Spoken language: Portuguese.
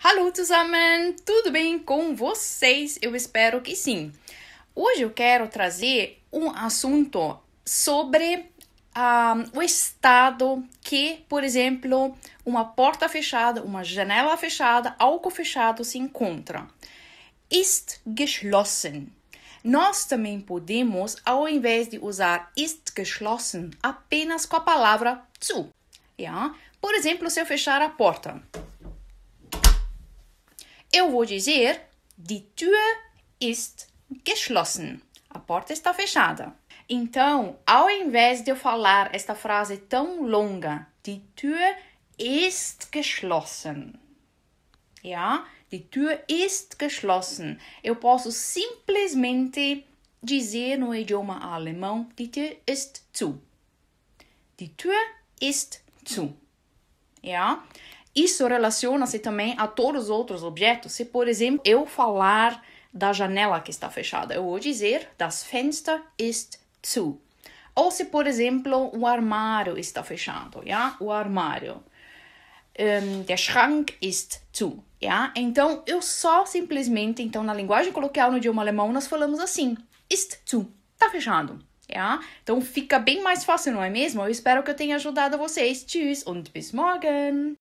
Hallo zusammen, tudo bem com vocês? Eu espero que sim. Hoje eu quero trazer um assunto sobre um, ah, o estado que, por exemplo, uma porta fechada, uma janela fechada, algo fechado se encontra. Ist geschlossen. Nós também podemos, ao invés de usar ist geschlossen, apenas com a palavra zu. Yeah? Por exemplo, se eu fechar a porta, eu vou dizer: Die Tür ist geschlossen. A porta está fechada. Então, ao invés de eu falar esta frase tão longa, Die Tür ist geschlossen. Ja? Die Tür ist geschlossen. Eu posso simplesmente dizer no idioma alemão: Die Tür ist zu. Die Tür ist zu. Ja? Isso relaciona-se também a todos os outros objetos. Se, por exemplo, eu falar da janela que está fechada, eu vou dizer das Fenster ist zu. Ou se, por exemplo, o armário está fechado, yeah? o armário. Um, der Schrank ist zu. Yeah? Então, eu só simplesmente, então, na linguagem coloquial no idioma alemão, nós falamos assim, ist zu, está fechado. Yeah? Então, fica bem mais fácil, não é mesmo? Eu espero que eu tenha ajudado vocês. Tschüss und bis morgen!